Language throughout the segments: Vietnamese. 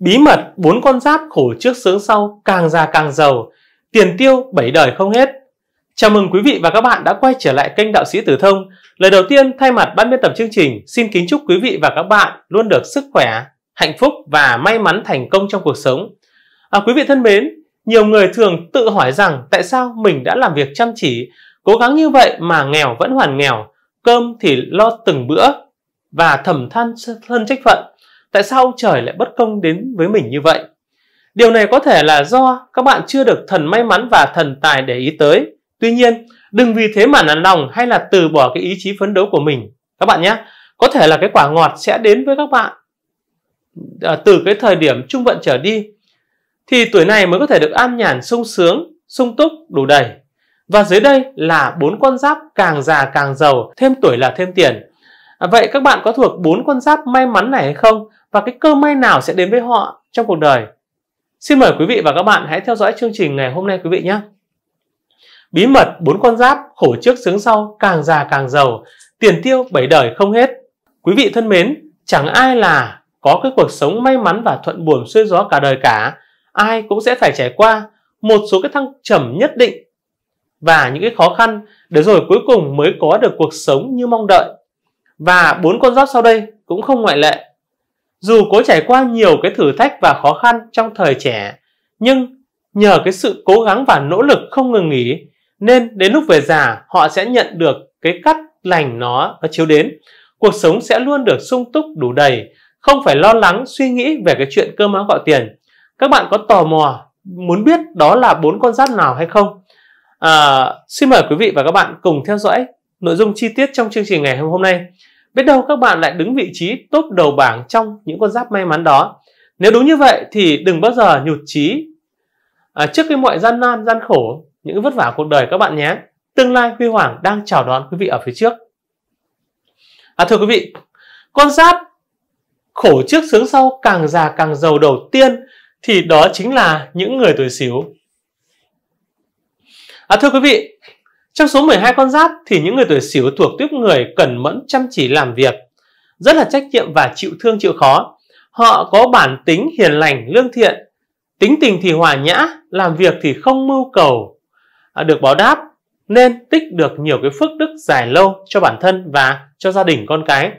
Bí mật bốn con giáp khổ trước sướng sau càng già càng giàu, tiền tiêu bảy đời không hết. Chào mừng quý vị và các bạn đã quay trở lại kênh Đạo sĩ Tử Thông. Lời đầu tiên thay mặt ban biên tập chương trình xin kính chúc quý vị và các bạn luôn được sức khỏe, hạnh phúc và may mắn thành công trong cuộc sống. À, quý vị thân mến, nhiều người thường tự hỏi rằng tại sao mình đã làm việc chăm chỉ, cố gắng như vậy mà nghèo vẫn hoàn nghèo, cơm thì lo từng bữa và thầm than thân trách phận tại sao trời lại bất công đến với mình như vậy? Điều này có thể là do các bạn chưa được thần may mắn và thần tài để ý tới. Tuy nhiên, đừng vì thế mà nản lòng hay là từ bỏ cái ý chí phấn đấu của mình. Các bạn nhé, có thể là cái quả ngọt sẽ đến với các bạn à, từ cái thời điểm trung vận trở đi. Thì tuổi này mới có thể được an nhàn sung sướng, sung túc, đủ đầy. Và dưới đây là bốn con giáp càng già càng giàu, thêm tuổi là thêm tiền. À, vậy các bạn có thuộc bốn con giáp may mắn này hay không? Và cái cơ may nào sẽ đến với họ trong cuộc đời? Xin mời quý vị và các bạn hãy theo dõi chương trình ngày hôm nay quý vị nhé. Bí mật bốn con giáp khổ trước sướng sau càng già càng giàu, tiền tiêu bảy đời không hết. Quý vị thân mến, chẳng ai là có cái cuộc sống may mắn và thuận buồm xuôi gió cả đời cả, ai cũng sẽ phải trải qua một số cái thăng trầm nhất định và những cái khó khăn để rồi cuối cùng mới có được cuộc sống như mong đợi. Và bốn con giáp sau đây cũng không ngoại lệ. Dù có trải qua nhiều cái thử thách và khó khăn trong thời trẻ, nhưng nhờ cái sự cố gắng và nỗ lực không ngừng nghỉ, nên đến lúc về già họ sẽ nhận được cái cắt lành nó nó chiếu đến. Cuộc sống sẽ luôn được sung túc đủ đầy, không phải lo lắng suy nghĩ về cái chuyện cơm áo gạo tiền. Các bạn có tò mò muốn biết đó là bốn con giáp nào hay không? À, xin mời quý vị và các bạn cùng theo dõi nội dung chi tiết trong chương trình ngày hôm nay. Biết đâu các bạn lại đứng vị trí top đầu bảng trong những con giáp may mắn đó. Nếu đúng như vậy thì đừng bao giờ nhụt chí à, trước cái mọi gian nan, gian khổ, những vất vả cuộc đời các bạn nhé. Tương lai huy hoàng đang chào đón quý vị ở phía trước. À, thưa quý vị, con giáp khổ trước sướng sau càng già càng giàu đầu tiên thì đó chính là những người tuổi xỉu. À, thưa quý vị, trong số 12 con giáp thì những người tuổi sửu thuộc tuyếp người cần mẫn chăm chỉ làm việc, rất là trách nhiệm và chịu thương chịu khó. Họ có bản tính hiền lành, lương thiện, tính tình thì hòa nhã, làm việc thì không mưu cầu, à, được báo đáp nên tích được nhiều cái phước đức dài lâu cho bản thân và cho gia đình con cái.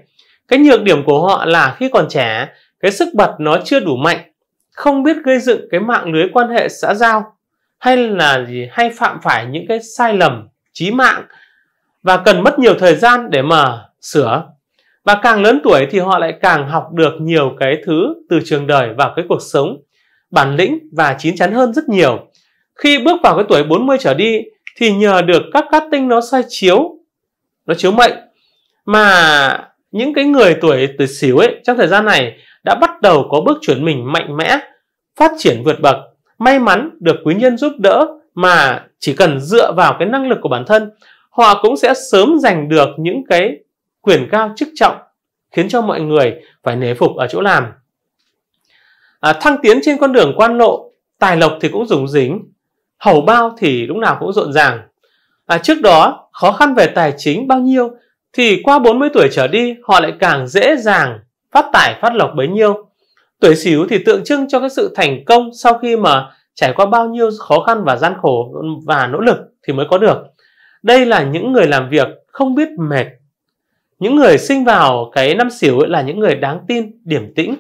Cái nhược điểm của họ là khi còn trẻ, cái sức bật nó chưa đủ mạnh, không biết gây dựng cái mạng lưới quan hệ xã giao hay là gì hay phạm phải những cái sai lầm chí mạng và cần mất nhiều thời gian để mà sửa. Và càng lớn tuổi thì họ lại càng học được nhiều cái thứ từ trường đời vào cái cuộc sống, bản lĩnh và chín chắn hơn rất nhiều. Khi bước vào cái tuổi 40 trở đi thì nhờ được các cát tinh nó soi chiếu, nó chiếu mệnh mà những cái người tuổi từ xỉu ấy trong thời gian này đã bắt đầu có bước chuyển mình mạnh mẽ, phát triển vượt bậc, may mắn được quý nhân giúp đỡ mà chỉ cần dựa vào cái năng lực của bản thân họ cũng sẽ sớm giành được những cái quyền cao chức trọng khiến cho mọi người phải nể phục ở chỗ làm à, thăng tiến trên con đường quan lộ tài lộc thì cũng rủng rỉnh hầu bao thì lúc nào cũng rộn ràng à, trước đó khó khăn về tài chính bao nhiêu thì qua 40 tuổi trở đi họ lại càng dễ dàng phát tài phát lộc bấy nhiêu tuổi xíu thì tượng trưng cho cái sự thành công sau khi mà trải qua bao nhiêu khó khăn và gian khổ và nỗ lực thì mới có được. Đây là những người làm việc không biết mệt. Những người sinh vào cái năm xỉu là những người đáng tin, điểm tĩnh,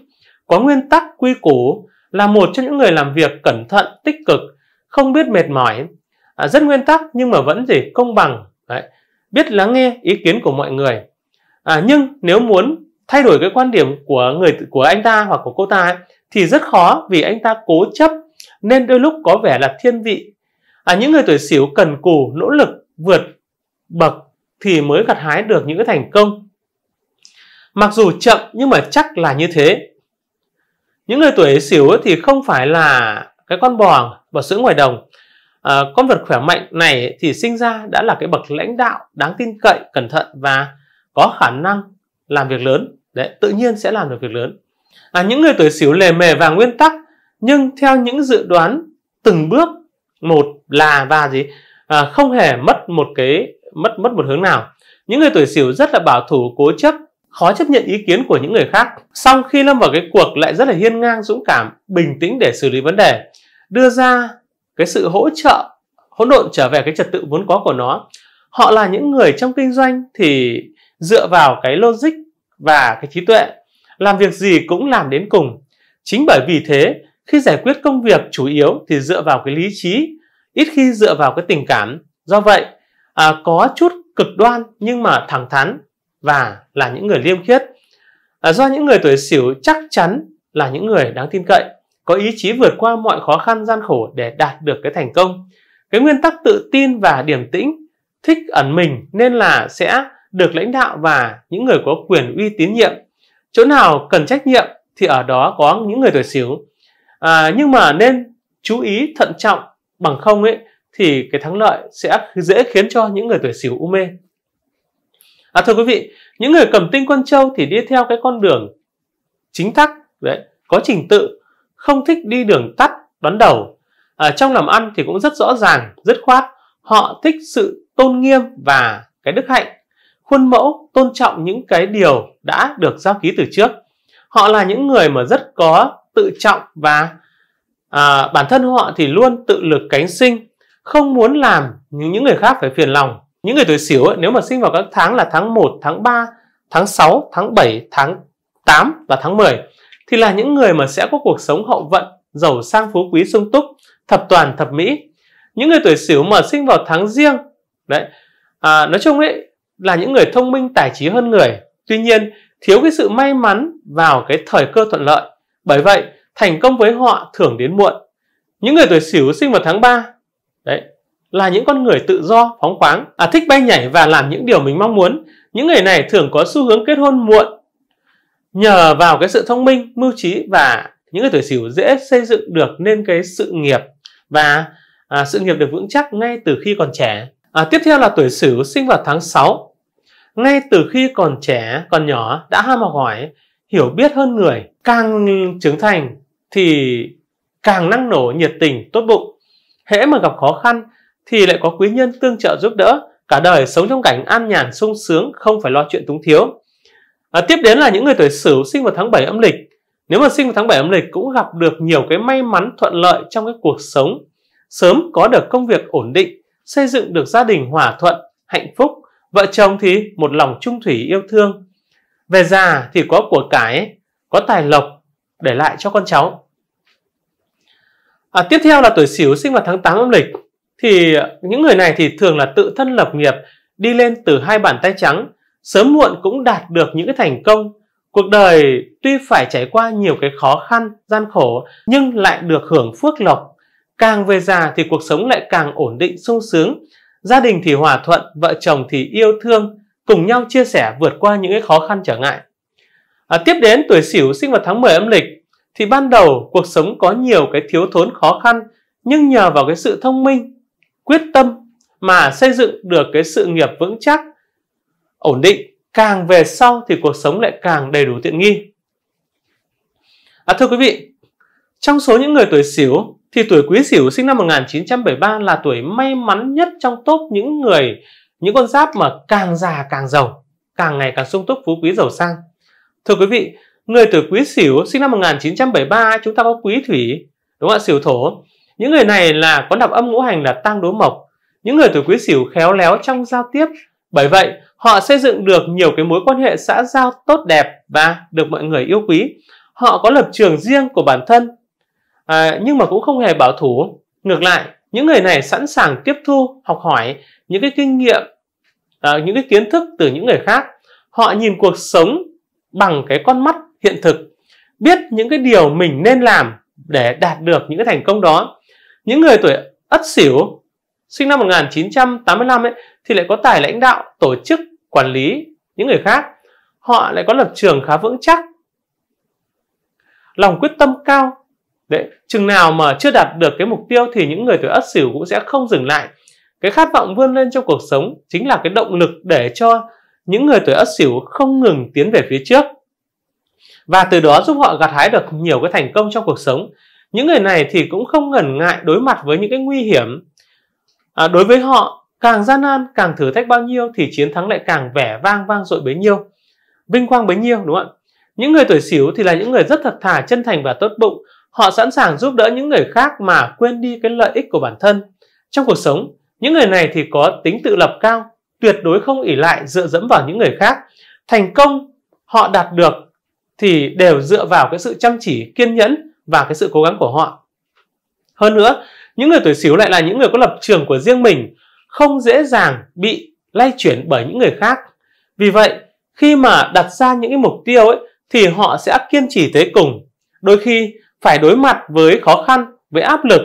có nguyên tắc quy củ, là một trong những người làm việc cẩn thận, tích cực, không biết mệt mỏi, à, rất nguyên tắc nhưng mà vẫn gì công bằng, đấy. biết lắng nghe ý kiến của mọi người. À, nhưng nếu muốn thay đổi cái quan điểm của người của anh ta hoặc của cô ta ấy, thì rất khó vì anh ta cố chấp nên đôi lúc có vẻ là thiên vị. À, những người tuổi xỉu cần cù, nỗ lực, vượt bậc thì mới gặt hái được những cái thành công. Mặc dù chậm nhưng mà chắc là như thế. Những người tuổi xỉu thì không phải là cái con bò và sữa ngoài đồng. À, con vật khỏe mạnh này thì sinh ra đã là cái bậc lãnh đạo đáng tin cậy, cẩn thận và có khả năng làm việc lớn. Đấy, tự nhiên sẽ làm được việc lớn. À, những người tuổi xỉu lề mề và nguyên tắc nhưng theo những dự đoán từng bước một là và gì à, không hề mất một cái mất mất một hướng nào những người tuổi sửu rất là bảo thủ cố chấp khó chấp nhận ý kiến của những người khác song khi lâm vào cái cuộc lại rất là hiên ngang dũng cảm bình tĩnh để xử lý vấn đề đưa ra cái sự hỗ trợ hỗn độn trở về cái trật tự vốn có của nó họ là những người trong kinh doanh thì dựa vào cái logic và cái trí tuệ làm việc gì cũng làm đến cùng chính bởi vì thế khi giải quyết công việc chủ yếu thì dựa vào cái lý trí, ít khi dựa vào cái tình cảm. Do vậy, à, có chút cực đoan nhưng mà thẳng thắn và là những người liêm khiết. À, do những người tuổi sửu chắc chắn là những người đáng tin cậy, có ý chí vượt qua mọi khó khăn gian khổ để đạt được cái thành công. Cái nguyên tắc tự tin và điềm tĩnh, thích ẩn mình nên là sẽ được lãnh đạo và những người có quyền uy tín nhiệm. Chỗ nào cần trách nhiệm thì ở đó có những người tuổi sửu à, nhưng mà nên chú ý thận trọng bằng không ấy thì cái thắng lợi sẽ dễ khiến cho những người tuổi sửu u mê à, thưa quý vị những người cầm tinh quân châu thì đi theo cái con đường chính tắc đấy có trình tự không thích đi đường tắt đón đầu à, trong làm ăn thì cũng rất rõ ràng dứt khoát họ thích sự tôn nghiêm và cái đức hạnh khuôn mẫu tôn trọng những cái điều đã được giao ký từ trước họ là những người mà rất có tự trọng và à, bản thân họ thì luôn tự lực cánh sinh không muốn làm những người khác phải phiền lòng những người tuổi xỉu ấy, nếu mà sinh vào các tháng là tháng 1, tháng 3, tháng 6, tháng 7, tháng 8 và tháng 10 thì là những người mà sẽ có cuộc sống hậu vận, giàu sang phú quý sung túc, thập toàn thập mỹ. Những người tuổi xỉu mà sinh vào tháng riêng đấy à, nói chung ấy là những người thông minh tài trí hơn người tuy nhiên thiếu cái sự may mắn vào cái thời cơ thuận lợi bởi vậy, thành công với họ thường đến muộn. Những người tuổi Sửu sinh vào tháng 3 đấy là những con người tự do, phóng khoáng, à, thích bay nhảy và làm những điều mình mong muốn. Những người này thường có xu hướng kết hôn muộn. Nhờ vào cái sự thông minh, mưu trí và những người tuổi Sửu dễ xây dựng được nên cái sự nghiệp và à, sự nghiệp được vững chắc ngay từ khi còn trẻ. À, tiếp theo là tuổi Sửu sinh vào tháng 6. Ngay từ khi còn trẻ, còn nhỏ đã ham học hỏi, hiểu biết hơn người càng trưởng thành thì càng năng nổ nhiệt tình tốt bụng hễ mà gặp khó khăn thì lại có quý nhân tương trợ giúp đỡ cả đời sống trong cảnh an nhàn sung sướng không phải lo chuyện túng thiếu à, tiếp đến là những người tuổi sửu sinh vào tháng 7 âm lịch nếu mà sinh vào tháng 7 âm lịch cũng gặp được nhiều cái may mắn thuận lợi trong cái cuộc sống sớm có được công việc ổn định xây dựng được gia đình hòa thuận hạnh phúc vợ chồng thì một lòng trung thủy yêu thương về già thì có của cải, có tài lộc để lại cho con cháu. À, tiếp theo là tuổi Sửu sinh vào tháng 8 âm lịch thì những người này thì thường là tự thân lập nghiệp, đi lên từ hai bàn tay trắng, sớm muộn cũng đạt được những cái thành công. Cuộc đời tuy phải trải qua nhiều cái khó khăn, gian khổ nhưng lại được hưởng phước lộc. Càng về già thì cuộc sống lại càng ổn định sung sướng, gia đình thì hòa thuận, vợ chồng thì yêu thương, cùng nhau chia sẻ vượt qua những cái khó khăn trở ngại. À, tiếp đến tuổi Sửu sinh vào tháng 10 âm lịch thì ban đầu cuộc sống có nhiều cái thiếu thốn khó khăn nhưng nhờ vào cái sự thông minh, quyết tâm mà xây dựng được cái sự nghiệp vững chắc, ổn định, càng về sau thì cuộc sống lại càng đầy đủ tiện nghi. À, thưa quý vị, trong số những người tuổi Sửu thì tuổi Quý Sửu sinh năm 1973 là tuổi may mắn nhất trong top những người những con giáp mà càng già càng giàu, càng ngày càng sung túc phú quý giàu sang. Thưa quý vị, người tuổi quý sửu sinh năm 1973 chúng ta có quý thủy, đúng không ạ, sửu thổ. Những người này là có nạp âm ngũ hành là tăng đố mộc. Những người tuổi quý sửu khéo léo trong giao tiếp, bởi vậy họ xây dựng được nhiều cái mối quan hệ xã giao tốt đẹp và được mọi người yêu quý. Họ có lập trường riêng của bản thân, à, nhưng mà cũng không hề bảo thủ. Ngược lại, những người này sẵn sàng tiếp thu học hỏi những cái kinh nghiệm uh, những cái kiến thức từ những người khác họ nhìn cuộc sống bằng cái con mắt hiện thực biết những cái điều mình nên làm để đạt được những cái thành công đó những người tuổi ất sửu sinh năm 1985 ấy, thì lại có tài lãnh đạo tổ chức quản lý những người khác họ lại có lập trường khá vững chắc lòng quyết tâm cao Đấy, chừng nào mà chưa đạt được cái mục tiêu thì những người tuổi ất sửu cũng sẽ không dừng lại. Cái khát vọng vươn lên trong cuộc sống chính là cái động lực để cho những người tuổi ất sửu không ngừng tiến về phía trước. Và từ đó giúp họ gặt hái được nhiều cái thành công trong cuộc sống. Những người này thì cũng không ngần ngại đối mặt với những cái nguy hiểm. À, đối với họ, càng gian nan, càng thử thách bao nhiêu thì chiến thắng lại càng vẻ vang vang dội bấy nhiêu. Vinh quang bấy nhiêu đúng không ạ? Những người tuổi sửu thì là những người rất thật thà, chân thành và tốt bụng họ sẵn sàng giúp đỡ những người khác mà quên đi cái lợi ích của bản thân trong cuộc sống những người này thì có tính tự lập cao tuyệt đối không ỉ lại dựa dẫm vào những người khác thành công họ đạt được thì đều dựa vào cái sự chăm chỉ kiên nhẫn và cái sự cố gắng của họ hơn nữa những người tuổi xíu lại là những người có lập trường của riêng mình không dễ dàng bị lay chuyển bởi những người khác vì vậy khi mà đặt ra những cái mục tiêu ấy thì họ sẽ kiên trì tới cùng đôi khi phải đối mặt với khó khăn với áp lực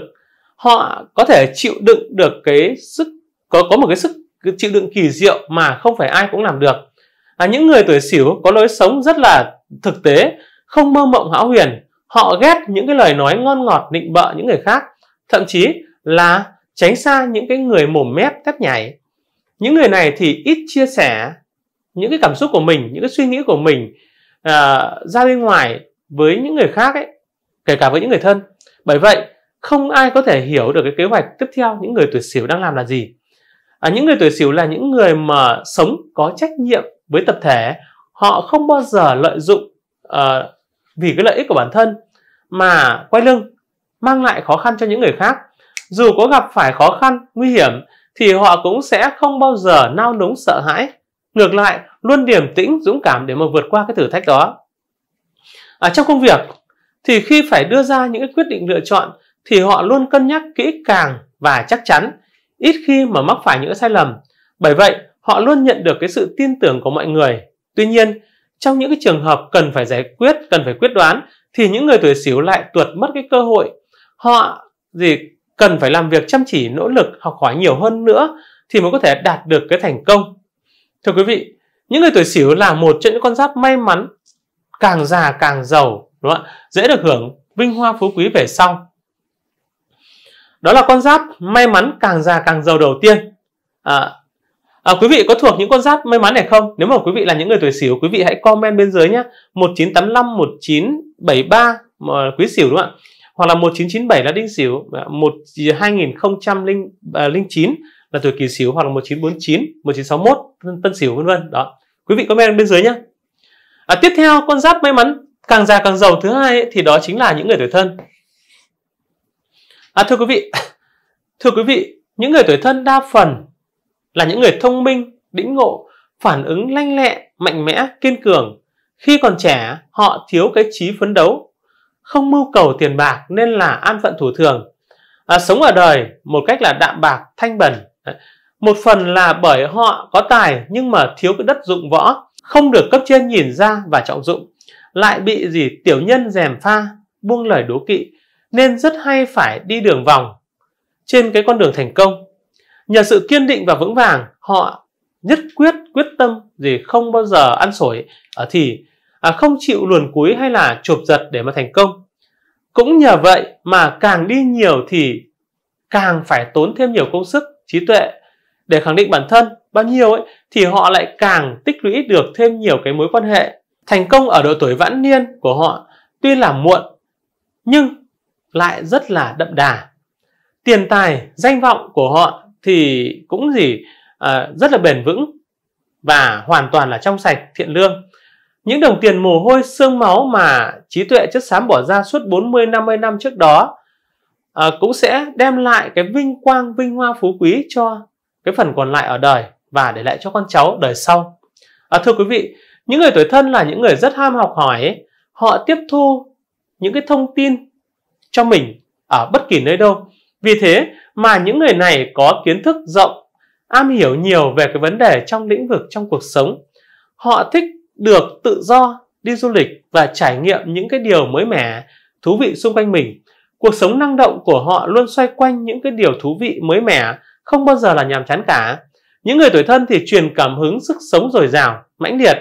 họ có thể chịu đựng được cái sức có có một cái sức chịu đựng kỳ diệu mà không phải ai cũng làm được à, những người tuổi xỉu có lối sống rất là thực tế không mơ mộng hão huyền họ ghét những cái lời nói ngon ngọt định bợ những người khác thậm chí là tránh xa những cái người mồm mép tét nhảy những người này thì ít chia sẻ những cái cảm xúc của mình những cái suy nghĩ của mình à, ra bên ngoài với những người khác ấy kể cả với những người thân. Bởi vậy, không ai có thể hiểu được cái kế hoạch tiếp theo những người tuổi xỉu đang làm là gì. À, những người tuổi xỉu là những người mà sống có trách nhiệm với tập thể, họ không bao giờ lợi dụng uh, vì cái lợi ích của bản thân mà quay lưng mang lại khó khăn cho những người khác. Dù có gặp phải khó khăn, nguy hiểm thì họ cũng sẽ không bao giờ nao núng sợ hãi. Ngược lại, luôn điềm tĩnh, dũng cảm để mà vượt qua cái thử thách đó. À, trong công việc thì khi phải đưa ra những quyết định lựa chọn thì họ luôn cân nhắc kỹ càng và chắc chắn, ít khi mà mắc phải những sai lầm. Bởi vậy, họ luôn nhận được cái sự tin tưởng của mọi người. Tuy nhiên, trong những cái trường hợp cần phải giải quyết, cần phải quyết đoán thì những người tuổi Sửu lại tuột mất cái cơ hội. Họ gì cần phải làm việc chăm chỉ, nỗ lực, học hỏi nhiều hơn nữa thì mới có thể đạt được cái thành công. Thưa quý vị, những người tuổi Sửu là một trong những con giáp may mắn càng già càng giàu đúng không dễ được hưởng vinh hoa phú quý về sau đó là con giáp may mắn càng già càng giàu đầu tiên à, à, quý vị có thuộc những con giáp may mắn này không nếu mà quý vị là những người tuổi xỉu quý vị hãy comment bên dưới nhé 1985 1973 mà quý xỉu đúng không ạ hoặc là 1997 là đinh xỉu sửu 2009 à, là tuổi kỳ xỉu hoặc là 1949 1961 tân xỉu vân vân đó quý vị comment bên dưới nhé à, tiếp theo con giáp may mắn càng già càng giàu thứ hai ấy, thì đó chính là những người tuổi thân à thưa quý vị thưa quý vị những người tuổi thân đa phần là những người thông minh đĩnh ngộ phản ứng lanh lẹ mạnh mẽ kiên cường khi còn trẻ họ thiếu cái trí phấn đấu không mưu cầu tiền bạc nên là an phận thủ thường à, sống ở đời một cách là đạm bạc thanh bẩn một phần là bởi họ có tài nhưng mà thiếu cái đất dụng võ không được cấp trên nhìn ra và trọng dụng lại bị gì tiểu nhân dèm pha buông lời đố kỵ nên rất hay phải đi đường vòng trên cái con đường thành công nhờ sự kiên định và vững vàng họ nhất quyết quyết tâm gì không bao giờ ăn sổi ở à, thì à, không chịu luồn cúi hay là chụp giật để mà thành công cũng nhờ vậy mà càng đi nhiều thì càng phải tốn thêm nhiều công sức trí tuệ để khẳng định bản thân bao nhiêu ấy thì họ lại càng tích lũy được thêm nhiều cái mối quan hệ Thành công ở độ tuổi vãn niên của họ tuy là muộn nhưng lại rất là đậm đà. Tiền tài, danh vọng của họ thì cũng gì à, rất là bền vững và hoàn toàn là trong sạch, thiện lương. Những đồng tiền mồ hôi xương máu mà trí tuệ chất xám bỏ ra suốt 40-50 năm trước đó à, cũng sẽ đem lại cái vinh quang, vinh hoa phú quý cho cái phần còn lại ở đời và để lại cho con cháu đời sau. À, thưa quý vị, những người tuổi thân là những người rất ham học hỏi ấy. họ tiếp thu những cái thông tin cho mình ở bất kỳ nơi đâu vì thế mà những người này có kiến thức rộng am hiểu nhiều về cái vấn đề trong lĩnh vực trong cuộc sống họ thích được tự do đi du lịch và trải nghiệm những cái điều mới mẻ thú vị xung quanh mình cuộc sống năng động của họ luôn xoay quanh những cái điều thú vị mới mẻ không bao giờ là nhàm chán cả những người tuổi thân thì truyền cảm hứng sức sống dồi dào mãnh liệt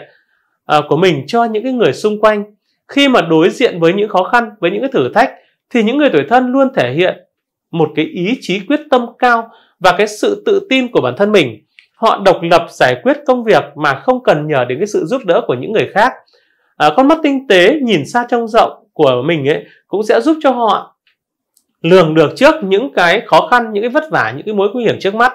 À, của mình cho những cái người xung quanh khi mà đối diện với những khó khăn với những cái thử thách thì những người tuổi thân luôn thể hiện một cái ý chí quyết tâm cao và cái sự tự tin của bản thân mình họ độc lập giải quyết công việc mà không cần nhờ đến cái sự giúp đỡ của những người khác à, con mắt tinh tế nhìn xa trông rộng của mình ấy cũng sẽ giúp cho họ lường được trước những cái khó khăn những cái vất vả những cái mối nguy hiểm trước mắt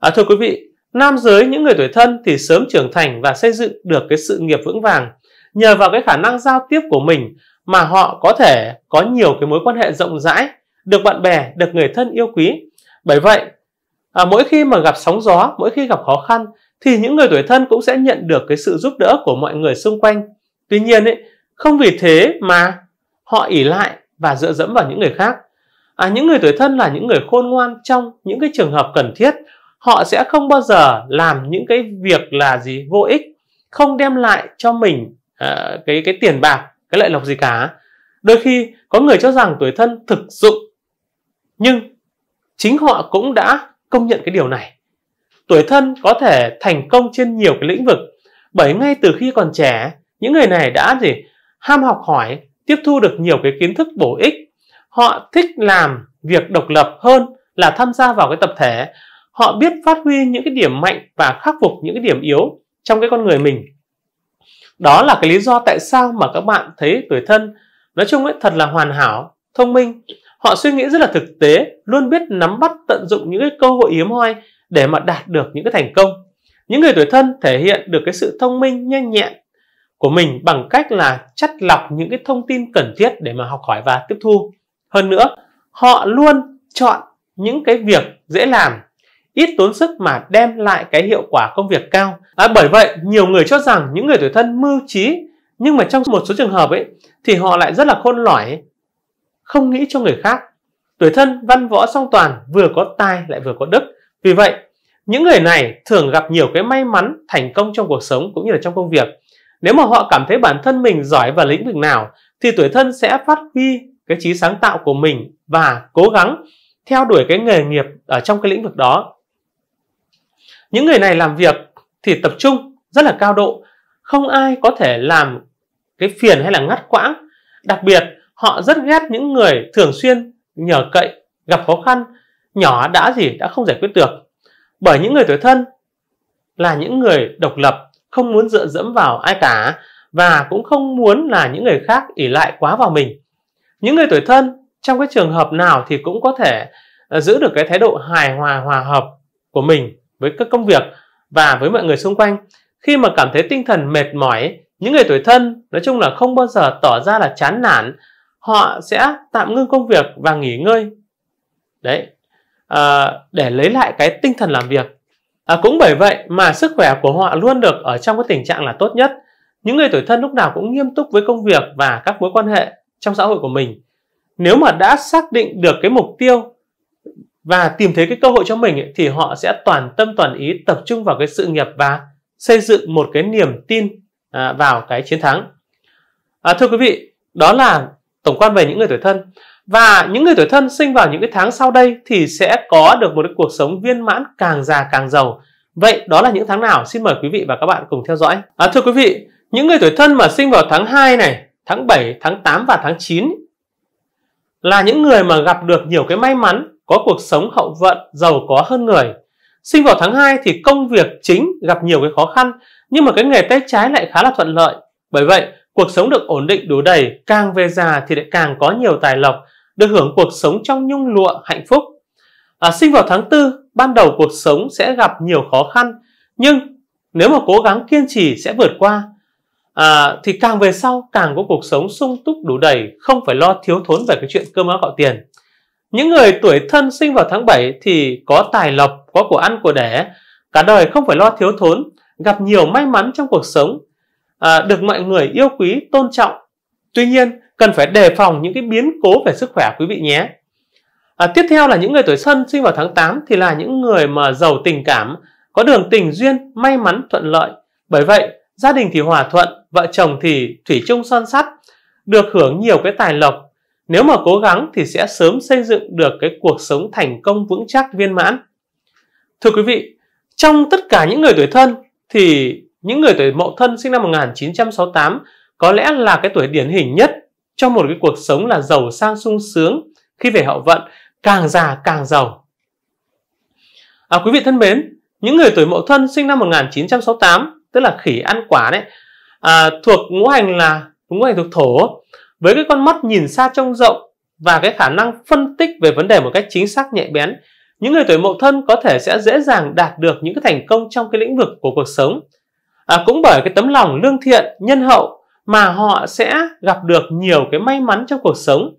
à, thưa quý vị Nam giới những người tuổi thân thì sớm trưởng thành và xây dựng được cái sự nghiệp vững vàng. Nhờ vào cái khả năng giao tiếp của mình mà họ có thể có nhiều cái mối quan hệ rộng rãi, được bạn bè, được người thân yêu quý. Bởi vậy, à, mỗi khi mà gặp sóng gió, mỗi khi gặp khó khăn thì những người tuổi thân cũng sẽ nhận được cái sự giúp đỡ của mọi người xung quanh. Tuy nhiên, ấy, không vì thế mà họ ỉ lại và dựa dẫm vào những người khác. À, những người tuổi thân là những người khôn ngoan trong những cái trường hợp cần thiết họ sẽ không bao giờ làm những cái việc là gì vô ích không đem lại cho mình uh, cái cái tiền bạc cái lợi lộc gì cả đôi khi có người cho rằng tuổi thân thực dụng nhưng chính họ cũng đã công nhận cái điều này tuổi thân có thể thành công trên nhiều cái lĩnh vực bởi ngay từ khi còn trẻ những người này đã gì ham học hỏi tiếp thu được nhiều cái kiến thức bổ ích họ thích làm việc độc lập hơn là tham gia vào cái tập thể họ biết phát huy những cái điểm mạnh và khắc phục những cái điểm yếu trong cái con người mình đó là cái lý do tại sao mà các bạn thấy tuổi thân nói chung ấy thật là hoàn hảo thông minh họ suy nghĩ rất là thực tế luôn biết nắm bắt tận dụng những cái cơ hội hiếm hoi để mà đạt được những cái thành công những người tuổi thân thể hiện được cái sự thông minh nhanh nhẹn của mình bằng cách là chắt lọc những cái thông tin cần thiết để mà học hỏi và tiếp thu hơn nữa họ luôn chọn những cái việc dễ làm ít tốn sức mà đem lại cái hiệu quả công việc cao. À, bởi vậy, nhiều người cho rằng những người tuổi thân mưu trí nhưng mà trong một số trường hợp ấy thì họ lại rất là khôn lỏi, không nghĩ cho người khác. Tuổi thân văn võ song toàn vừa có tài lại vừa có đức. Vì vậy, những người này thường gặp nhiều cái may mắn thành công trong cuộc sống cũng như là trong công việc. Nếu mà họ cảm thấy bản thân mình giỏi vào lĩnh vực nào thì tuổi thân sẽ phát huy cái trí sáng tạo của mình và cố gắng theo đuổi cái nghề nghiệp ở trong cái lĩnh vực đó những người này làm việc thì tập trung rất là cao độ không ai có thể làm cái phiền hay là ngắt quãng đặc biệt họ rất ghét những người thường xuyên nhờ cậy gặp khó khăn nhỏ đã gì đã không giải quyết được bởi những người tuổi thân là những người độc lập không muốn dựa dẫm vào ai cả và cũng không muốn là những người khác ỉ lại quá vào mình những người tuổi thân trong cái trường hợp nào thì cũng có thể ờ, giữ được cái thái độ hài hòa hòa hợp của mình với các công việc và với mọi người xung quanh khi mà cảm thấy tinh thần mệt mỏi những người tuổi thân nói chung là không bao giờ tỏ ra là chán nản họ sẽ tạm ngưng công việc và nghỉ ngơi đấy à, để lấy lại cái tinh thần làm việc à, cũng bởi vậy mà sức khỏe của họ luôn được ở trong cái tình trạng là tốt nhất những người tuổi thân lúc nào cũng nghiêm túc với công việc và các mối quan hệ trong xã hội của mình nếu mà đã xác định được cái mục tiêu và tìm thấy cái cơ hội cho mình thì họ sẽ toàn tâm toàn ý tập trung vào cái sự nghiệp và xây dựng một cái niềm tin à, vào cái chiến thắng. À, thưa quý vị, đó là tổng quan về những người tuổi thân và những người tuổi thân sinh vào những cái tháng sau đây thì sẽ có được một cái cuộc sống viên mãn càng già càng giàu. Vậy đó là những tháng nào? Xin mời quý vị và các bạn cùng theo dõi. À, thưa quý vị, những người tuổi thân mà sinh vào tháng 2 này, tháng 7, tháng 8 và tháng 9 là những người mà gặp được nhiều cái may mắn có cuộc sống hậu vận, giàu có hơn người. Sinh vào tháng 2 thì công việc chính gặp nhiều cái khó khăn, nhưng mà cái nghề tay trái lại khá là thuận lợi. Bởi vậy, cuộc sống được ổn định đủ đầy, càng về già thì lại càng có nhiều tài lộc, được hưởng cuộc sống trong nhung lụa hạnh phúc. À, sinh vào tháng 4, ban đầu cuộc sống sẽ gặp nhiều khó khăn, nhưng nếu mà cố gắng kiên trì sẽ vượt qua. À, thì càng về sau càng có cuộc sống sung túc đủ đầy, không phải lo thiếu thốn về cái chuyện cơm áo gạo tiền. Những người tuổi thân sinh vào tháng 7 thì có tài lộc, có của ăn của đẻ, cả đời không phải lo thiếu thốn, gặp nhiều may mắn trong cuộc sống, à, được mọi người yêu quý, tôn trọng. Tuy nhiên, cần phải đề phòng những cái biến cố về sức khỏe quý vị nhé. À, tiếp theo là những người tuổi thân sinh vào tháng 8 thì là những người mà giàu tình cảm, có đường tình duyên, may mắn, thuận lợi. Bởi vậy, gia đình thì hòa thuận, vợ chồng thì thủy chung son sắt, được hưởng nhiều cái tài lộc nếu mà cố gắng thì sẽ sớm xây dựng được cái cuộc sống thành công vững chắc viên mãn. Thưa quý vị, trong tất cả những người tuổi thân thì những người tuổi mậu thân sinh năm 1968 có lẽ là cái tuổi điển hình nhất cho một cái cuộc sống là giàu sang sung sướng khi về hậu vận càng già càng giàu. À, quý vị thân mến, những người tuổi mậu thân sinh năm 1968 tức là khỉ ăn quả đấy à, thuộc ngũ hành là ngũ hành thuộc thổ với cái con mắt nhìn xa trông rộng và cái khả năng phân tích về vấn đề một cách chính xác nhạy bén những người tuổi mậu thân có thể sẽ dễ dàng đạt được những cái thành công trong cái lĩnh vực của cuộc sống à, cũng bởi cái tấm lòng lương thiện nhân hậu mà họ sẽ gặp được nhiều cái may mắn trong cuộc sống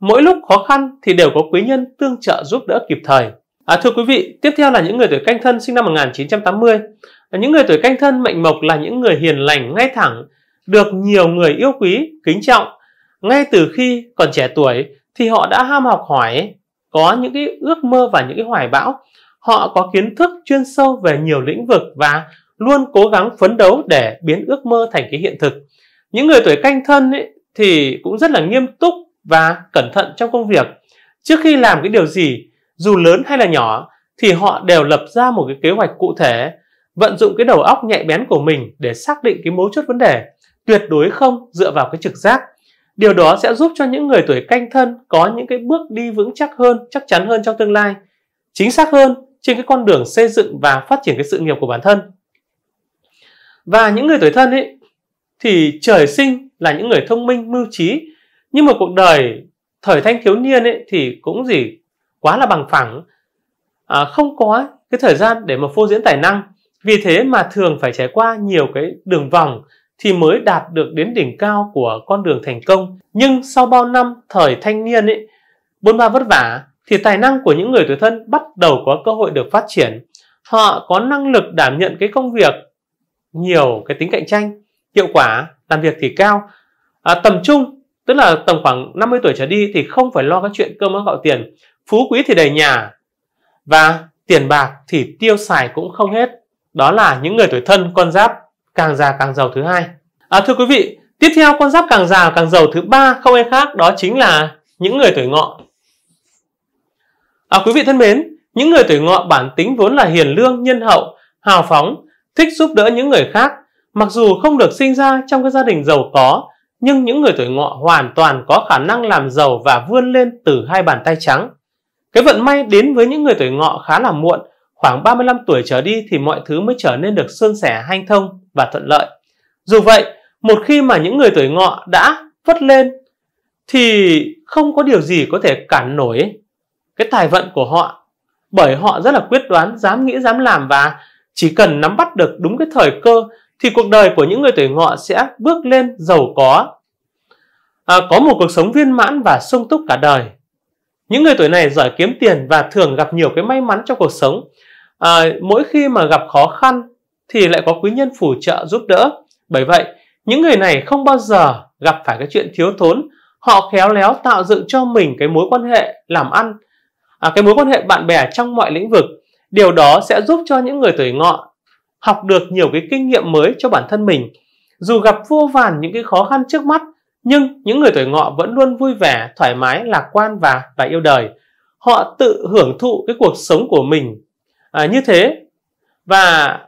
mỗi lúc khó khăn thì đều có quý nhân tương trợ giúp đỡ kịp thời à, thưa quý vị tiếp theo là những người tuổi canh thân sinh năm 1980 à, những người tuổi canh thân mệnh mộc là những người hiền lành ngay thẳng được nhiều người yêu quý kính trọng ngay từ khi còn trẻ tuổi thì họ đã ham học hỏi, có những cái ước mơ và những cái hoài bão. Họ có kiến thức chuyên sâu về nhiều lĩnh vực và luôn cố gắng phấn đấu để biến ước mơ thành cái hiện thực. Những người tuổi canh thân ấy, thì cũng rất là nghiêm túc và cẩn thận trong công việc. Trước khi làm cái điều gì, dù lớn hay là nhỏ, thì họ đều lập ra một cái kế hoạch cụ thể, vận dụng cái đầu óc nhạy bén của mình để xác định cái mấu chốt vấn đề, tuyệt đối không dựa vào cái trực giác. Điều đó sẽ giúp cho những người tuổi canh thân có những cái bước đi vững chắc hơn, chắc chắn hơn trong tương lai, chính xác hơn trên cái con đường xây dựng và phát triển cái sự nghiệp của bản thân. Và những người tuổi thân ấy thì trời sinh là những người thông minh, mưu trí, nhưng mà cuộc đời thời thanh thiếu niên ấy thì cũng gì quá là bằng phẳng, à, không có cái thời gian để mà phô diễn tài năng. Vì thế mà thường phải trải qua nhiều cái đường vòng thì mới đạt được đến đỉnh cao của con đường thành công. Nhưng sau bao năm thời thanh niên ấy, bôn ba vất vả thì tài năng của những người tuổi thân bắt đầu có cơ hội được phát triển. Họ có năng lực đảm nhận cái công việc nhiều cái tính cạnh tranh, hiệu quả, làm việc thì cao. À, tầm trung, tức là tầm khoảng 50 tuổi trở đi thì không phải lo các chuyện cơm áo gạo tiền. Phú quý thì đầy nhà và tiền bạc thì tiêu xài cũng không hết. Đó là những người tuổi thân con giáp càng già càng giàu thứ hai. À, thưa quý vị, tiếp theo con giáp càng già càng giàu thứ ba không ai khác đó chính là những người tuổi ngọ. À, quý vị thân mến, những người tuổi ngọ bản tính vốn là hiền lương, nhân hậu, hào phóng, thích giúp đỡ những người khác. Mặc dù không được sinh ra trong các gia đình giàu có, nhưng những người tuổi ngọ hoàn toàn có khả năng làm giàu và vươn lên từ hai bàn tay trắng. Cái vận may đến với những người tuổi ngọ khá là muộn Khoảng 35 tuổi trở đi thì mọi thứ mới trở nên được suôn sẻ hanh thông và thuận lợi. Dù vậy, một khi mà những người tuổi ngọ đã vất lên thì không có điều gì có thể cản nổi cái tài vận của họ bởi họ rất là quyết đoán, dám nghĩ, dám làm và chỉ cần nắm bắt được đúng cái thời cơ thì cuộc đời của những người tuổi ngọ sẽ bước lên giàu có, à, có một cuộc sống viên mãn và sung túc cả đời. Những người tuổi này giỏi kiếm tiền và thường gặp nhiều cái may mắn trong cuộc sống à, mỗi khi mà gặp khó khăn thì lại có quý nhân phù trợ giúp đỡ bởi vậy những người này không bao giờ gặp phải cái chuyện thiếu thốn họ khéo léo tạo dựng cho mình cái mối quan hệ làm ăn à, cái mối quan hệ bạn bè trong mọi lĩnh vực điều đó sẽ giúp cho những người tuổi ngọ học được nhiều cái kinh nghiệm mới cho bản thân mình dù gặp vô vàn những cái khó khăn trước mắt nhưng những người tuổi ngọ vẫn luôn vui vẻ thoải mái lạc quan và và yêu đời họ tự hưởng thụ cái cuộc sống của mình à, như thế và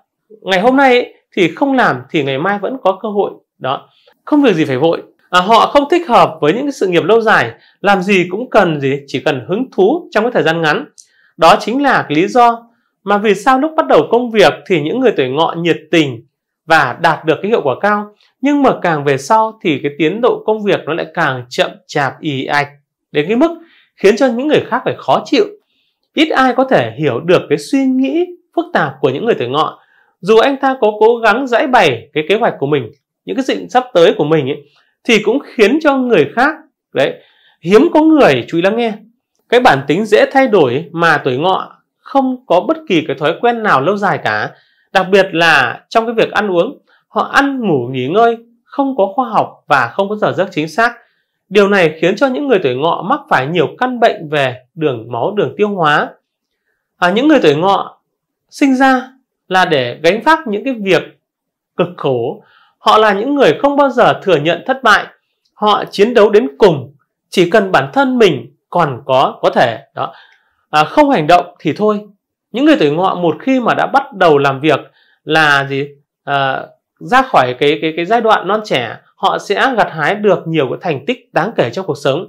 ngày hôm nay thì không làm thì ngày mai vẫn có cơ hội đó không việc gì phải vội à, họ không thích hợp với những sự nghiệp lâu dài làm gì cũng cần gì chỉ cần hứng thú trong cái thời gian ngắn đó chính là cái lý do mà vì sao lúc bắt đầu công việc thì những người tuổi ngọ nhiệt tình và đạt được cái hiệu quả cao nhưng mà càng về sau thì cái tiến độ công việc nó lại càng chậm chạp ì ạch đến cái mức khiến cho những người khác phải khó chịu ít ai có thể hiểu được cái suy nghĩ phức tạp của những người tuổi ngọ dù anh ta có cố gắng giải bày cái kế hoạch của mình những cái định sắp tới của mình ấy, thì cũng khiến cho người khác đấy hiếm có người chú ý lắng nghe cái bản tính dễ thay đổi mà tuổi ngọ không có bất kỳ cái thói quen nào lâu dài cả đặc biệt là trong cái việc ăn uống họ ăn ngủ nghỉ ngơi không có khoa học và không có giờ giấc chính xác Điều này khiến cho những người tuổi ngọ mắc phải nhiều căn bệnh về đường máu, đường tiêu hóa. À, những người tuổi ngọ sinh ra là để gánh vác những cái việc cực khổ. Họ là những người không bao giờ thừa nhận thất bại. Họ chiến đấu đến cùng. Chỉ cần bản thân mình còn có có thể đó à, không hành động thì thôi. Những người tuổi ngọ một khi mà đã bắt đầu làm việc là gì à, ra khỏi cái cái cái giai đoạn non trẻ họ sẽ gặt hái được nhiều cái thành tích đáng kể trong cuộc sống.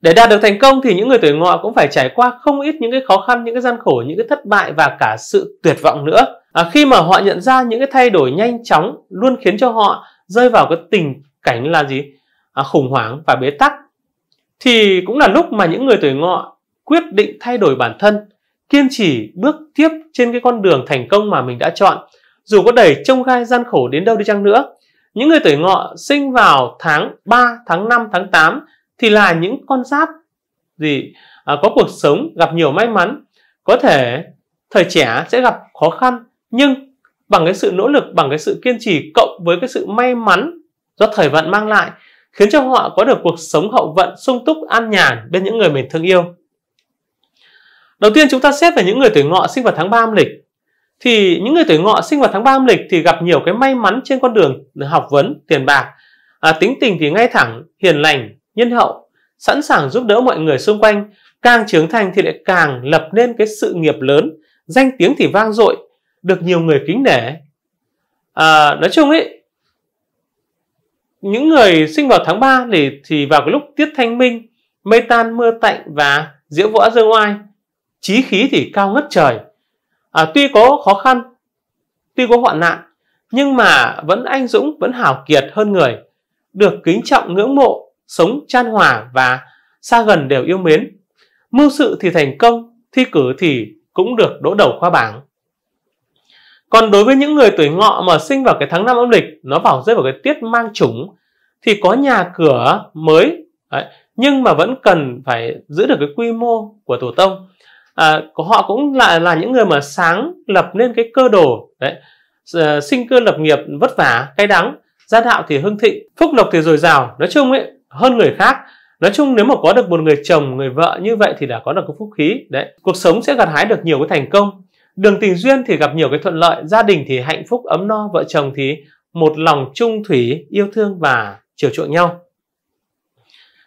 Để đạt được thành công thì những người tuổi ngọ cũng phải trải qua không ít những cái khó khăn, những cái gian khổ, những cái thất bại và cả sự tuyệt vọng nữa. À, khi mà họ nhận ra những cái thay đổi nhanh chóng luôn khiến cho họ rơi vào cái tình cảnh là gì? À, khủng hoảng và bế tắc. Thì cũng là lúc mà những người tuổi ngọ quyết định thay đổi bản thân, kiên trì bước tiếp trên cái con đường thành công mà mình đã chọn, dù có đẩy trông gai gian khổ đến đâu đi chăng nữa. Những người tuổi ngọ sinh vào tháng 3, tháng 5, tháng 8 thì là những con giáp gì à, có cuộc sống gặp nhiều may mắn. Có thể thời trẻ sẽ gặp khó khăn nhưng bằng cái sự nỗ lực, bằng cái sự kiên trì cộng với cái sự may mắn do thời vận mang lại khiến cho họ có được cuộc sống hậu vận sung túc an nhàn bên những người mình thương yêu. Đầu tiên chúng ta xét về những người tuổi ngọ sinh vào tháng 3 âm lịch thì những người tuổi ngọ sinh vào tháng 3 âm lịch thì gặp nhiều cái may mắn trên con đường học vấn, tiền bạc. À, tính tình thì ngay thẳng, hiền lành, nhân hậu, sẵn sàng giúp đỡ mọi người xung quanh. Càng trưởng thành thì lại càng lập nên cái sự nghiệp lớn, danh tiếng thì vang dội, được nhiều người kính nể. À, nói chung ấy, những người sinh vào tháng 3 thì, thì vào cái lúc tiết thanh minh, mây tan mưa tạnh và diễu võ dương oai, trí khí thì cao ngất trời à, tuy có khó khăn tuy có hoạn nạn nhưng mà vẫn anh dũng vẫn hào kiệt hơn người được kính trọng ngưỡng mộ sống chan hòa và xa gần đều yêu mến mưu sự thì thành công thi cử thì cũng được đỗ đầu khoa bảng còn đối với những người tuổi ngọ mà sinh vào cái tháng năm âm lịch nó vào rơi vào cái tiết mang chủng thì có nhà cửa mới Đấy. nhưng mà vẫn cần phải giữ được cái quy mô của tổ tông à, của họ cũng là là những người mà sáng lập nên cái cơ đồ đấy à, sinh cơ lập nghiệp vất vả cay đắng gia đạo thì hưng thịnh phúc lộc thì dồi dào nói chung ấy hơn người khác nói chung nếu mà có được một người chồng người vợ như vậy thì đã có được cái phúc khí đấy cuộc sống sẽ gặt hái được nhiều cái thành công đường tình duyên thì gặp nhiều cái thuận lợi gia đình thì hạnh phúc ấm no vợ chồng thì một lòng chung thủy yêu thương và chiều chuộng nhau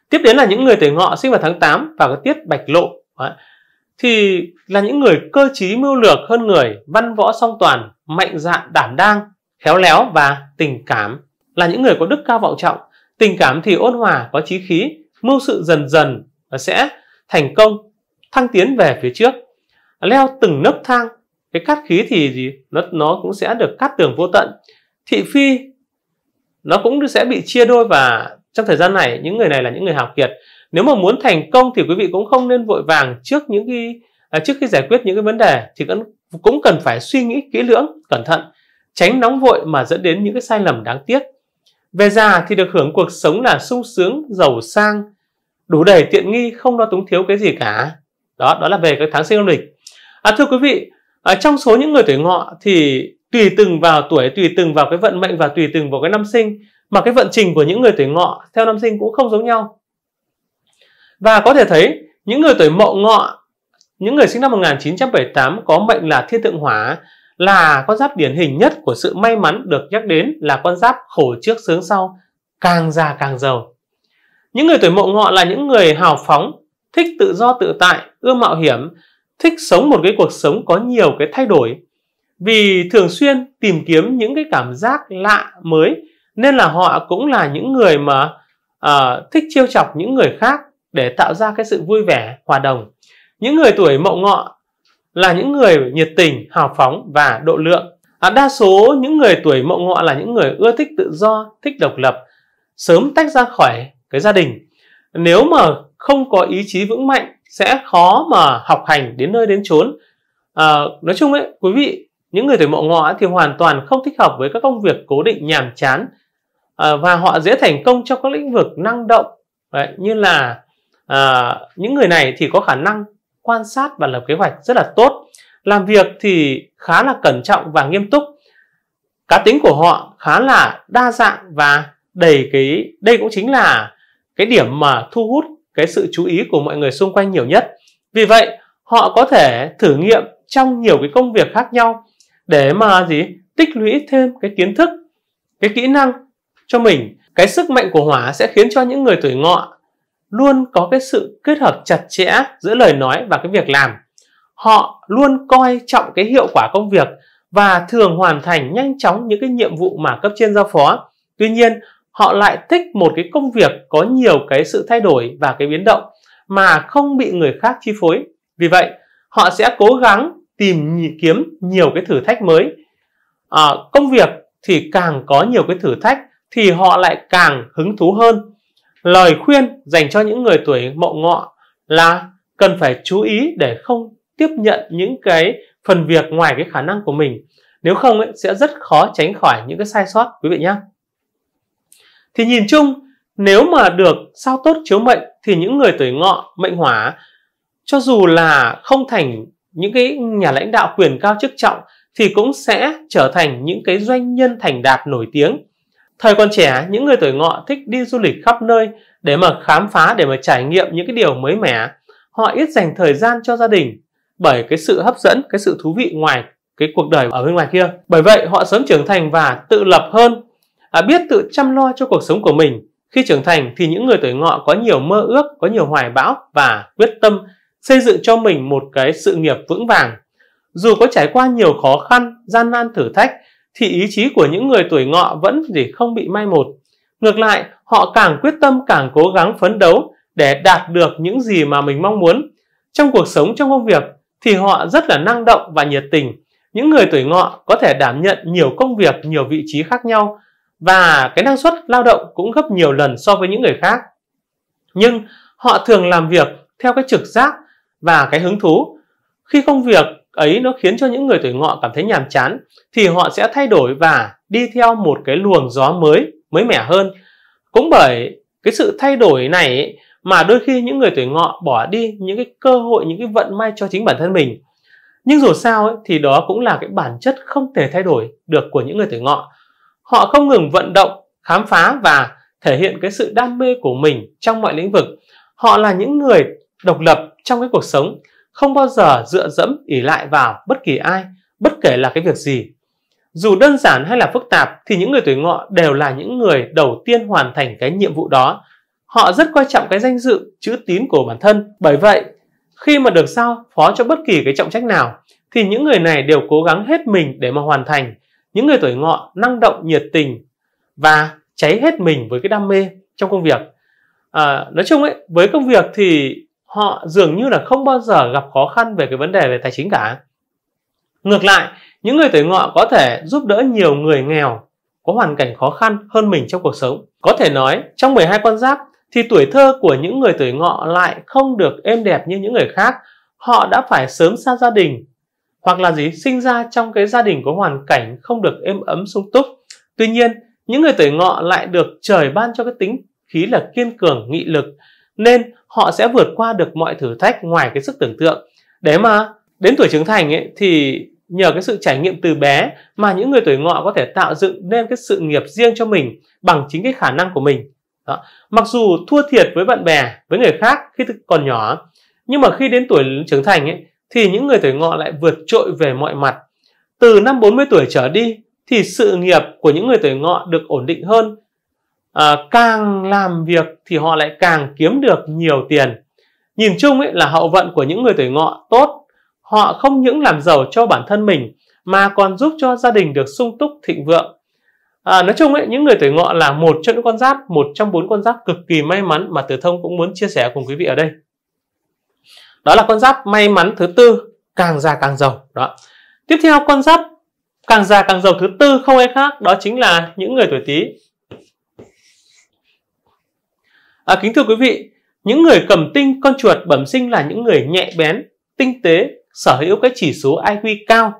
tiếp đến là những người tuổi ngọ sinh vào tháng 8 và cái tiết bạch lộ thì là những người cơ trí mưu lược hơn người, văn võ song toàn, mạnh dạn đảm đang, khéo léo và tình cảm. Là những người có đức cao vọng trọng, tình cảm thì ôn hòa, có trí khí, mưu sự dần dần và sẽ thành công, thăng tiến về phía trước. Leo từng nấc thang, cái cát khí thì gì? Nó, nó cũng sẽ được cắt tường vô tận. Thị phi, nó cũng sẽ bị chia đôi và trong thời gian này những người này là những người học kiệt nếu mà muốn thành công thì quý vị cũng không nên vội vàng trước những cái à, trước khi giải quyết những cái vấn đề thì cũng cũng cần phải suy nghĩ kỹ lưỡng cẩn thận tránh nóng vội mà dẫn đến những cái sai lầm đáng tiếc về già thì được hưởng cuộc sống là sung sướng giàu sang đủ đầy tiện nghi không lo túng thiếu cái gì cả đó đó là về cái tháng sinh âm lịch à, thưa quý vị à, trong số những người tuổi ngọ thì tùy từng vào tuổi tùy từng vào cái vận mệnh và tùy từng vào cái năm sinh mà cái vận trình của những người tuổi ngọ theo năm sinh cũng không giống nhau và có thể thấy những người tuổi mậu ngọ, những người sinh năm 1978 có mệnh là thiên tượng hỏa là con giáp điển hình nhất của sự may mắn được nhắc đến là con giáp khổ trước sướng sau, càng già càng giàu. Những người tuổi mậu ngọ là những người hào phóng, thích tự do tự tại, ưa mạo hiểm, thích sống một cái cuộc sống có nhiều cái thay đổi. Vì thường xuyên tìm kiếm những cái cảm giác lạ mới nên là họ cũng là những người mà uh, thích chiêu chọc những người khác để tạo ra cái sự vui vẻ, hòa đồng. Những người tuổi mậu ngọ là những người nhiệt tình, hào phóng và độ lượng. À, đa số những người tuổi mậu ngọ là những người ưa thích tự do, thích độc lập, sớm tách ra khỏi cái gia đình. Nếu mà không có ý chí vững mạnh sẽ khó mà học hành đến nơi đến chốn. À, nói chung ấy, quý vị, những người tuổi mậu ngọ thì hoàn toàn không thích hợp với các công việc cố định nhàm chán à, và họ dễ thành công trong các lĩnh vực năng động đấy, như là à, những người này thì có khả năng quan sát và lập kế hoạch rất là tốt làm việc thì khá là cẩn trọng và nghiêm túc cá tính của họ khá là đa dạng và đầy cái đây cũng chính là cái điểm mà thu hút cái sự chú ý của mọi người xung quanh nhiều nhất vì vậy họ có thể thử nghiệm trong nhiều cái công việc khác nhau để mà gì tích lũy thêm cái kiến thức cái kỹ năng cho mình cái sức mạnh của hỏa sẽ khiến cho những người tuổi ngọ luôn có cái sự kết hợp chặt chẽ giữa lời nói và cái việc làm họ luôn coi trọng cái hiệu quả công việc và thường hoàn thành nhanh chóng những cái nhiệm vụ mà cấp trên giao phó tuy nhiên họ lại thích một cái công việc có nhiều cái sự thay đổi và cái biến động mà không bị người khác chi phối vì vậy họ sẽ cố gắng tìm kiếm nhiều cái thử thách mới à, công việc thì càng có nhiều cái thử thách thì họ lại càng hứng thú hơn Lời khuyên dành cho những người tuổi mậu ngọ là cần phải chú ý để không tiếp nhận những cái phần việc ngoài cái khả năng của mình. Nếu không ấy, sẽ rất khó tránh khỏi những cái sai sót quý vị nhé. Thì nhìn chung nếu mà được sao tốt chiếu mệnh thì những người tuổi ngọ mệnh hỏa cho dù là không thành những cái nhà lãnh đạo quyền cao chức trọng thì cũng sẽ trở thành những cái doanh nhân thành đạt nổi tiếng Thời còn trẻ, những người tuổi ngọ thích đi du lịch khắp nơi để mà khám phá, để mà trải nghiệm những cái điều mới mẻ. Họ ít dành thời gian cho gia đình bởi cái sự hấp dẫn, cái sự thú vị ngoài cái cuộc đời ở bên ngoài kia. Bởi vậy, họ sớm trưởng thành và tự lập hơn, à, biết tự chăm lo cho cuộc sống của mình. Khi trưởng thành thì những người tuổi ngọ có nhiều mơ ước, có nhiều hoài bão và quyết tâm xây dựng cho mình một cái sự nghiệp vững vàng. Dù có trải qua nhiều khó khăn, gian nan thử thách thì ý chí của những người tuổi ngọ vẫn gì không bị mai một. Ngược lại, họ càng quyết tâm càng cố gắng phấn đấu để đạt được những gì mà mình mong muốn. Trong cuộc sống trong công việc thì họ rất là năng động và nhiệt tình. Những người tuổi ngọ có thể đảm nhận nhiều công việc, nhiều vị trí khác nhau và cái năng suất lao động cũng gấp nhiều lần so với những người khác. Nhưng họ thường làm việc theo cái trực giác và cái hứng thú. Khi công việc ấy nó khiến cho những người tuổi ngọ cảm thấy nhàm chán thì họ sẽ thay đổi và đi theo một cái luồng gió mới mới mẻ hơn cũng bởi cái sự thay đổi này ấy, mà đôi khi những người tuổi ngọ bỏ đi những cái cơ hội những cái vận may cho chính bản thân mình nhưng dù sao ấy, thì đó cũng là cái bản chất không thể thay đổi được của những người tuổi ngọ họ không ngừng vận động khám phá và thể hiện cái sự đam mê của mình trong mọi lĩnh vực họ là những người độc lập trong cái cuộc sống không bao giờ dựa dẫm ỉ lại vào bất kỳ ai, bất kể là cái việc gì. Dù đơn giản hay là phức tạp thì những người tuổi ngọ đều là những người đầu tiên hoàn thành cái nhiệm vụ đó. Họ rất quan trọng cái danh dự, chữ tín của bản thân. Bởi vậy, khi mà được sao phó cho bất kỳ cái trọng trách nào thì những người này đều cố gắng hết mình để mà hoàn thành. Những người tuổi ngọ năng động, nhiệt tình và cháy hết mình với cái đam mê trong công việc. À, nói chung ấy, với công việc thì họ dường như là không bao giờ gặp khó khăn về cái vấn đề về tài chính cả. Ngược lại, những người tuổi ngọ có thể giúp đỡ nhiều người nghèo có hoàn cảnh khó khăn hơn mình trong cuộc sống. Có thể nói, trong 12 con giáp thì tuổi thơ của những người tuổi ngọ lại không được êm đẹp như những người khác. Họ đã phải sớm xa gia đình hoặc là gì sinh ra trong cái gia đình có hoàn cảnh không được êm ấm sung túc. Tuy nhiên, những người tuổi ngọ lại được trời ban cho cái tính khí là kiên cường, nghị lực, nên họ sẽ vượt qua được mọi thử thách ngoài cái sức tưởng tượng để mà đến tuổi trưởng thành ấy, thì nhờ cái sự trải nghiệm từ bé mà những người tuổi ngọ có thể tạo dựng nên cái sự nghiệp riêng cho mình bằng chính cái khả năng của mình đó. mặc dù thua thiệt với bạn bè với người khác khi còn nhỏ nhưng mà khi đến tuổi trưởng thành ấy, thì những người tuổi ngọ lại vượt trội về mọi mặt từ năm 40 tuổi trở đi thì sự nghiệp của những người tuổi ngọ được ổn định hơn à, càng làm việc thì họ lại càng kiếm được nhiều tiền nhìn chung ấy là hậu vận của những người tuổi ngọ tốt họ không những làm giàu cho bản thân mình mà còn giúp cho gia đình được sung túc thịnh vượng à, nói chung ấy những người tuổi ngọ là một trong những con giáp một trong bốn con giáp cực kỳ may mắn mà tử thông cũng muốn chia sẻ cùng quý vị ở đây đó là con giáp may mắn thứ tư càng già càng giàu đó tiếp theo con giáp càng già càng giàu thứ tư không ai khác đó chính là những người tuổi tý À, kính thưa quý vị, những người cầm tinh con chuột bẩm sinh là những người nhẹ bén, tinh tế, sở hữu cái chỉ số IQ cao.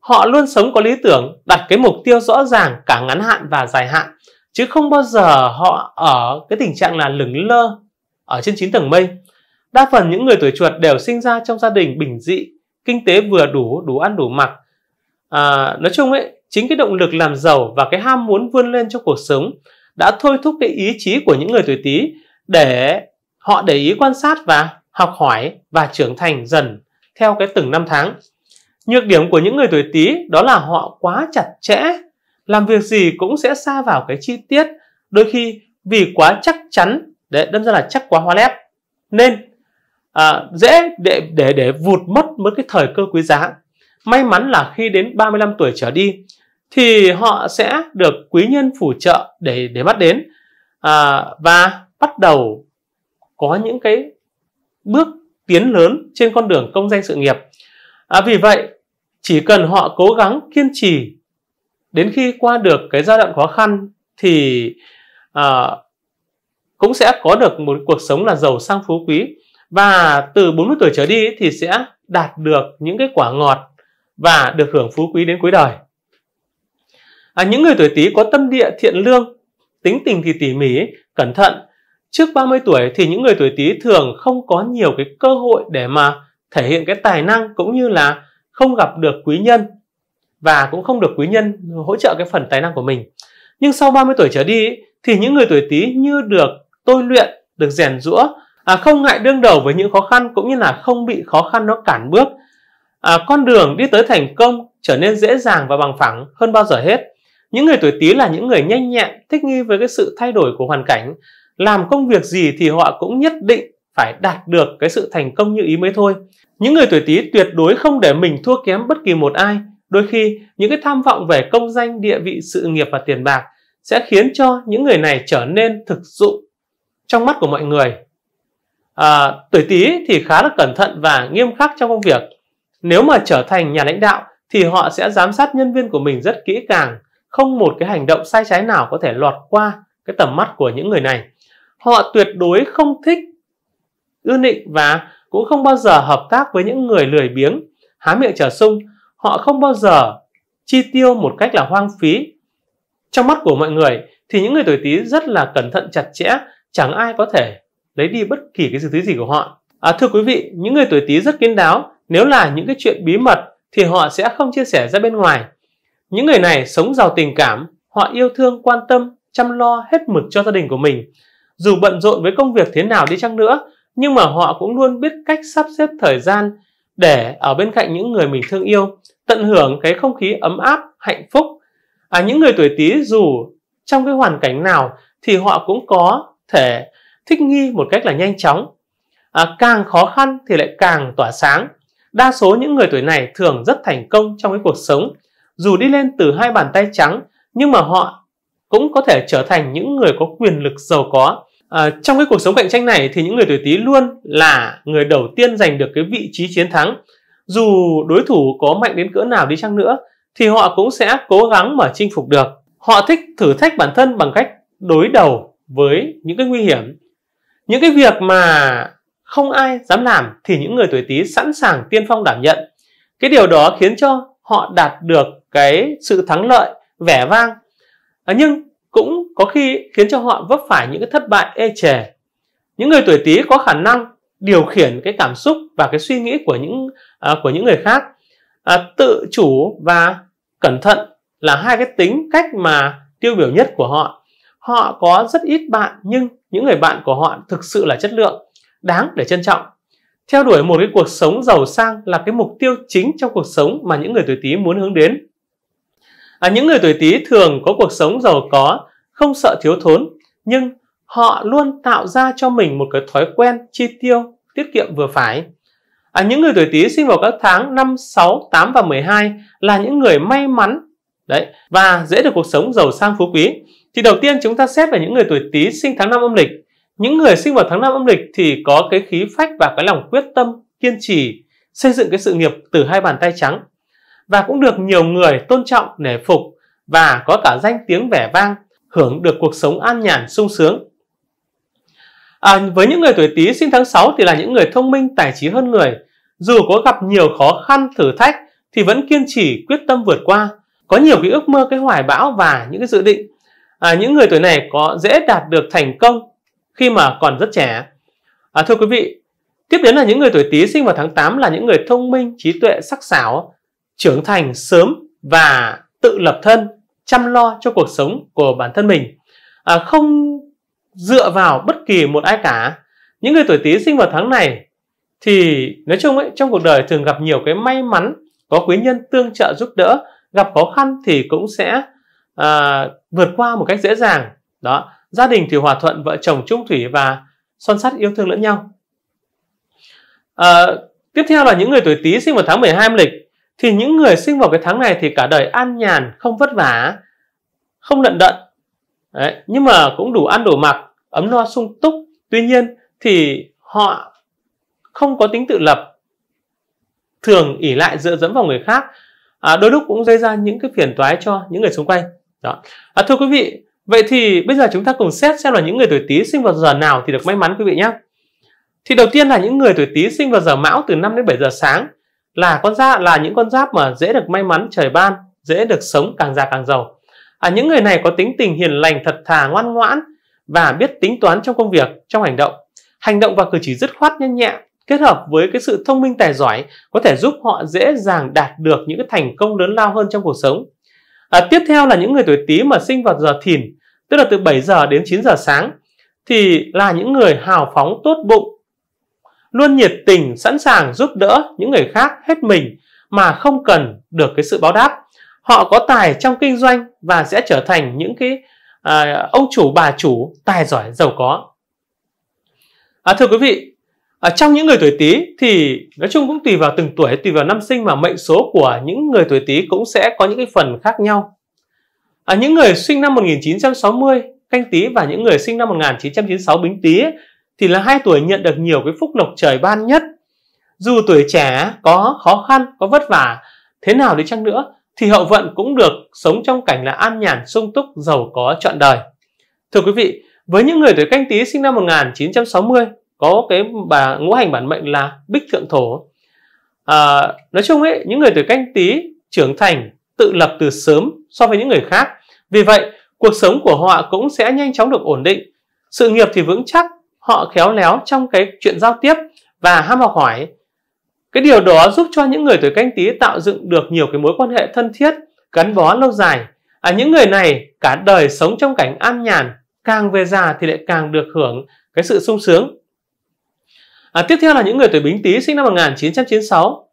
Họ luôn sống có lý tưởng, đặt cái mục tiêu rõ ràng cả ngắn hạn và dài hạn, chứ không bao giờ họ ở cái tình trạng là lửng lơ ở trên chín tầng mây. Đa phần những người tuổi chuột đều sinh ra trong gia đình bình dị, kinh tế vừa đủ, đủ ăn đủ mặc. À, nói chung ấy, chính cái động lực làm giàu và cái ham muốn vươn lên trong cuộc sống đã thôi thúc cái ý chí của những người tuổi Tý để họ để ý quan sát và học hỏi và trưởng thành dần theo cái từng năm tháng. Nhược điểm của những người tuổi Tý đó là họ quá chặt chẽ, làm việc gì cũng sẽ xa vào cái chi tiết, đôi khi vì quá chắc chắn, để đâm ra là chắc quá hoa lép. Nên à, dễ để để để vụt mất mất cái thời cơ quý giá. May mắn là khi đến 35 tuổi trở đi thì họ sẽ được quý nhân phù trợ để để bắt đến à, và bắt đầu có những cái bước tiến lớn trên con đường công danh sự nghiệp à, vì vậy chỉ cần họ cố gắng kiên trì đến khi qua được cái giai đoạn khó khăn thì à, cũng sẽ có được một cuộc sống là giàu sang phú quý và từ 40 tuổi trở đi thì sẽ đạt được những cái quả ngọt và được hưởng phú quý đến cuối đời à, những người tuổi tý có tâm địa thiện lương tính tình thì tỉ mỉ cẩn thận trước 30 tuổi thì những người tuổi tý thường không có nhiều cái cơ hội để mà thể hiện cái tài năng cũng như là không gặp được quý nhân và cũng không được quý nhân hỗ trợ cái phần tài năng của mình nhưng sau 30 tuổi trở đi thì những người tuổi tý như được tôi luyện được rèn rũa à, không ngại đương đầu với những khó khăn cũng như là không bị khó khăn nó cản bước à, con đường đi tới thành công trở nên dễ dàng và bằng phẳng hơn bao giờ hết những người tuổi Tý là những người nhanh nhẹn, thích nghi với cái sự thay đổi của hoàn cảnh. Làm công việc gì thì họ cũng nhất định phải đạt được cái sự thành công như ý mới thôi. Những người tuổi Tý tuyệt đối không để mình thua kém bất kỳ một ai. Đôi khi, những cái tham vọng về công danh, địa vị, sự nghiệp và tiền bạc sẽ khiến cho những người này trở nên thực dụng trong mắt của mọi người. À, tuổi Tý thì khá là cẩn thận và nghiêm khắc trong công việc. Nếu mà trở thành nhà lãnh đạo thì họ sẽ giám sát nhân viên của mình rất kỹ càng không một cái hành động sai trái nào có thể lọt qua cái tầm mắt của những người này họ tuyệt đối không thích ưa nịnh và cũng không bao giờ hợp tác với những người lười biếng há miệng trở sung họ không bao giờ chi tiêu một cách là hoang phí trong mắt của mọi người thì những người tuổi tý rất là cẩn thận chặt chẽ chẳng ai có thể lấy đi bất kỳ cái gì thứ gì của họ à, thưa quý vị những người tuổi tý rất kín đáo nếu là những cái chuyện bí mật thì họ sẽ không chia sẻ ra bên ngoài những người này sống giàu tình cảm, họ yêu thương, quan tâm, chăm lo hết mực cho gia đình của mình. Dù bận rộn với công việc thế nào đi chăng nữa, nhưng mà họ cũng luôn biết cách sắp xếp thời gian để ở bên cạnh những người mình thương yêu, tận hưởng cái không khí ấm áp, hạnh phúc. À, những người tuổi Tý dù trong cái hoàn cảnh nào thì họ cũng có thể thích nghi một cách là nhanh chóng. À, càng khó khăn thì lại càng tỏa sáng. Đa số những người tuổi này thường rất thành công trong cái cuộc sống dù đi lên từ hai bàn tay trắng nhưng mà họ cũng có thể trở thành những người có quyền lực giàu có à, trong cái cuộc sống cạnh tranh này thì những người tuổi tý luôn là người đầu tiên giành được cái vị trí chiến thắng dù đối thủ có mạnh đến cỡ nào đi chăng nữa thì họ cũng sẽ cố gắng mà chinh phục được họ thích thử thách bản thân bằng cách đối đầu với những cái nguy hiểm những cái việc mà không ai dám làm thì những người tuổi tý sẵn sàng tiên phong đảm nhận cái điều đó khiến cho họ đạt được cái sự thắng lợi vẻ vang à, nhưng cũng có khi khiến cho họ vấp phải những cái thất bại ê chề những người tuổi tý có khả năng điều khiển cái cảm xúc và cái suy nghĩ của những à, của những người khác à, tự chủ và cẩn thận là hai cái tính cách mà tiêu biểu nhất của họ họ có rất ít bạn nhưng những người bạn của họ thực sự là chất lượng đáng để trân trọng theo đuổi một cái cuộc sống giàu sang là cái mục tiêu chính trong cuộc sống mà những người tuổi tý muốn hướng đến À, những người tuổi Tý thường có cuộc sống giàu có, không sợ thiếu thốn, nhưng họ luôn tạo ra cho mình một cái thói quen chi tiêu tiết kiệm vừa phải. À, những người tuổi Tý sinh vào các tháng 5, 6, 8 và 12 là những người may mắn đấy và dễ được cuộc sống giàu sang phú quý. Thì đầu tiên chúng ta xét về những người tuổi Tý sinh tháng năm âm lịch. Những người sinh vào tháng năm âm lịch thì có cái khí phách và cái lòng quyết tâm kiên trì xây dựng cái sự nghiệp từ hai bàn tay trắng và cũng được nhiều người tôn trọng nể phục và có cả danh tiếng vẻ vang, hưởng được cuộc sống an nhàn sung sướng. À, với những người tuổi Tý sinh tháng 6 thì là những người thông minh, tài trí hơn người. Dù có gặp nhiều khó khăn, thử thách thì vẫn kiên trì, quyết tâm vượt qua. Có nhiều cái ước mơ, cái hoài bão và những cái dự định. À, những người tuổi này có dễ đạt được thành công khi mà còn rất trẻ. À, thưa quý vị, tiếp đến là những người tuổi Tý sinh vào tháng 8 là những người thông minh, trí tuệ, sắc sảo, trưởng thành sớm và tự lập thân chăm lo cho cuộc sống của bản thân mình à, không dựa vào bất kỳ một ai cả những người tuổi tý sinh vào tháng này thì nói chung ấy trong cuộc đời thường gặp nhiều cái may mắn có quý nhân tương trợ giúp đỡ gặp khó khăn thì cũng sẽ à, vượt qua một cách dễ dàng đó gia đình thì hòa thuận vợ chồng trung thủy và son sắt yêu thương lẫn nhau à, tiếp theo là những người tuổi tý sinh vào tháng 12 âm lịch thì những người sinh vào cái tháng này thì cả đời an nhàn không vất vả không lận đận Đấy, nhưng mà cũng đủ ăn đủ mặc ấm no sung túc tuy nhiên thì họ không có tính tự lập thường ỉ lại dựa dẫm vào người khác à, đôi lúc cũng gây ra những cái phiền toái cho những người xung quanh đó à, thưa quý vị vậy thì bây giờ chúng ta cùng xét xem là những người tuổi tý sinh vào giờ nào thì được may mắn quý vị nhé thì đầu tiên là những người tuổi tý sinh vào giờ mão từ 5 đến 7 giờ sáng là con giáp là những con giáp mà dễ được may mắn trời ban dễ được sống càng già càng giàu à, những người này có tính tình hiền lành thật thà ngoan ngoãn và biết tính toán trong công việc trong hành động hành động và cử chỉ dứt khoát nhanh nhẹn kết hợp với cái sự thông minh tài giỏi có thể giúp họ dễ dàng đạt được những cái thành công lớn lao hơn trong cuộc sống à, tiếp theo là những người tuổi tý mà sinh vào giờ thìn tức là từ 7 giờ đến 9 giờ sáng thì là những người hào phóng tốt bụng luôn nhiệt tình sẵn sàng giúp đỡ những người khác hết mình mà không cần được cái sự báo đáp họ có tài trong kinh doanh và sẽ trở thành những cái à, ông chủ bà chủ tài giỏi giàu có à, thưa quý vị ở à, trong những người tuổi Tý thì nói chung cũng tùy vào từng tuổi, tùy vào năm sinh mà mệnh số của những người tuổi Tý cũng sẽ có những cái phần khác nhau. À, những người sinh năm 1960 canh Tý và những người sinh năm 1996 Bính Tý thì là hai tuổi nhận được nhiều cái phúc lộc trời ban nhất. Dù tuổi trẻ có khó khăn, có vất vả thế nào đi chăng nữa thì hậu vận cũng được sống trong cảnh là an nhàn, sung túc, giàu có trọn đời. Thưa quý vị, với những người tuổi canh tí sinh năm 1960 có cái bà ngũ hành bản mệnh là bích thượng thổ. À, nói chung ấy, những người tuổi canh tí trưởng thành, tự lập từ sớm so với những người khác. Vì vậy, cuộc sống của họ cũng sẽ nhanh chóng được ổn định, sự nghiệp thì vững chắc họ khéo léo trong cái chuyện giao tiếp và ham học hỏi cái điều đó giúp cho những người tuổi canh tí tạo dựng được nhiều cái mối quan hệ thân thiết gắn bó lâu dài à, những người này cả đời sống trong cảnh an nhàn càng về già thì lại càng được hưởng cái sự sung sướng à, tiếp theo là những người tuổi bính tý sinh năm 1996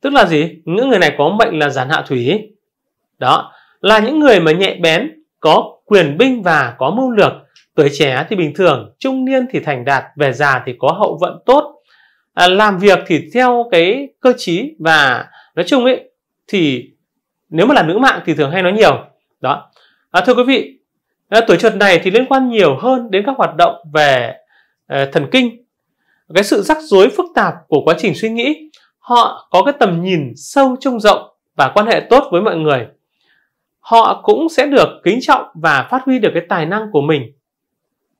tức là gì những người này có mệnh là giản hạ thủy đó là những người mà nhẹ bén có quyền binh và có mưu lược tuổi trẻ thì bình thường trung niên thì thành đạt về già thì có hậu vận tốt à, làm việc thì theo cái cơ chí và nói chung ấy thì nếu mà là nữ mạng thì thường hay nói nhiều đó à, thưa quý vị à, tuổi chuột này thì liên quan nhiều hơn đến các hoạt động về à, thần kinh cái sự rắc rối phức tạp của quá trình suy nghĩ họ có cái tầm nhìn sâu trông rộng và quan hệ tốt với mọi người họ cũng sẽ được kính trọng và phát huy được cái tài năng của mình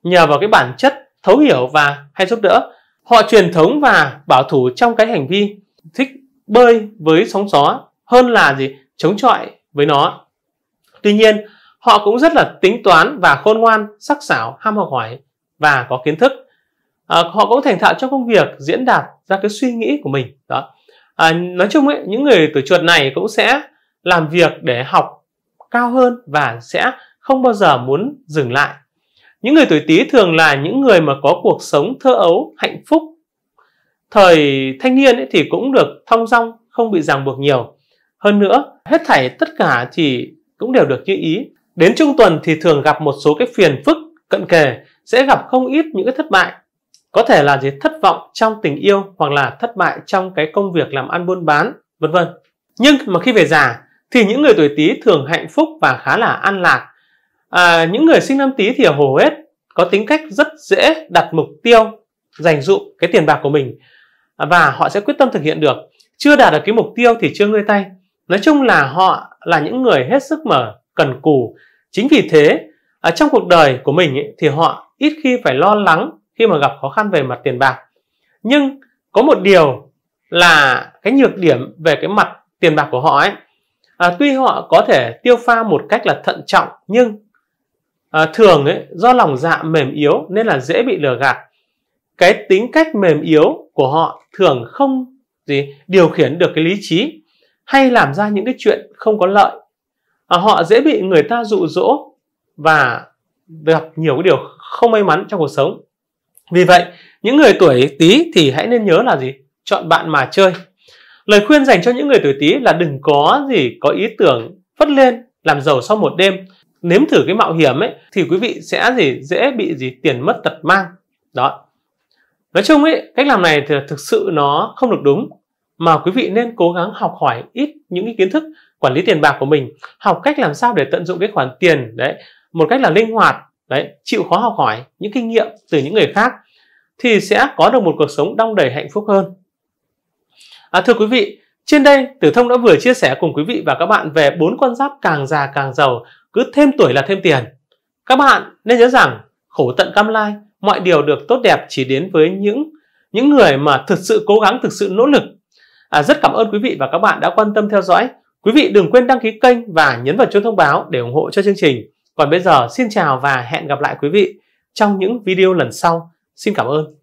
nhờ vào cái bản chất thấu hiểu và hay giúp đỡ họ truyền thống và bảo thủ trong cái hành vi thích bơi với sóng gió hơn là gì chống chọi với nó tuy nhiên họ cũng rất là tính toán và khôn ngoan sắc sảo ham học hỏi và có kiến thức à, họ cũng thành thạo trong công việc diễn đạt ra cái suy nghĩ của mình đó à, nói chung ấy, những người tuổi chuột này cũng sẽ làm việc để học cao hơn và sẽ không bao giờ muốn dừng lại những người tuổi Tý thường là những người mà có cuộc sống thơ ấu, hạnh phúc. Thời thanh niên ấy thì cũng được thong dong, không bị ràng buộc nhiều. Hơn nữa, hết thảy tất cả thì cũng đều được như ý. Đến trung tuần thì thường gặp một số cái phiền phức cận kề, sẽ gặp không ít những cái thất bại. Có thể là gì thất vọng trong tình yêu hoặc là thất bại trong cái công việc làm ăn buôn bán, vân vân. Nhưng mà khi về già thì những người tuổi Tý thường hạnh phúc và khá là an lạc à, những người sinh năm tý thì hầu hết có tính cách rất dễ đặt mục tiêu dành dụm cái tiền bạc của mình à, và họ sẽ quyết tâm thực hiện được chưa đạt được cái mục tiêu thì chưa ngơi tay nói chung là họ là những người hết sức mở cần cù chính vì thế ở à, trong cuộc đời của mình ấy, thì họ ít khi phải lo lắng khi mà gặp khó khăn về mặt tiền bạc nhưng có một điều là cái nhược điểm về cái mặt tiền bạc của họ ấy à, tuy họ có thể tiêu pha một cách là thận trọng nhưng à, thường ấy, do lòng dạ mềm yếu nên là dễ bị lừa gạt cái tính cách mềm yếu của họ thường không gì điều khiển được cái lý trí hay làm ra những cái chuyện không có lợi à, họ dễ bị người ta dụ dỗ và gặp nhiều cái điều không may mắn trong cuộc sống vì vậy những người tuổi tí thì hãy nên nhớ là gì chọn bạn mà chơi lời khuyên dành cho những người tuổi tí là đừng có gì có ý tưởng phất lên làm giàu sau một đêm nếm thử cái mạo hiểm ấy thì quý vị sẽ gì dễ bị gì tiền mất tật mang đó nói chung ấy cách làm này thì thực sự nó không được đúng mà quý vị nên cố gắng học hỏi ít những cái kiến thức quản lý tiền bạc của mình học cách làm sao để tận dụng cái khoản tiền đấy một cách là linh hoạt đấy chịu khó học hỏi những kinh nghiệm từ những người khác thì sẽ có được một cuộc sống đong đầy hạnh phúc hơn à, thưa quý vị trên đây tử thông đã vừa chia sẻ cùng quý vị và các bạn về bốn con giáp càng già càng giàu cứ thêm tuổi là thêm tiền. Các bạn nên nhớ rằng khổ tận cam lai, mọi điều được tốt đẹp chỉ đến với những những người mà thực sự cố gắng, thực sự nỗ lực. À, rất cảm ơn quý vị và các bạn đã quan tâm theo dõi. Quý vị đừng quên đăng ký kênh và nhấn vào chuông thông báo để ủng hộ cho chương trình. Còn bây giờ xin chào và hẹn gặp lại quý vị trong những video lần sau. Xin cảm ơn.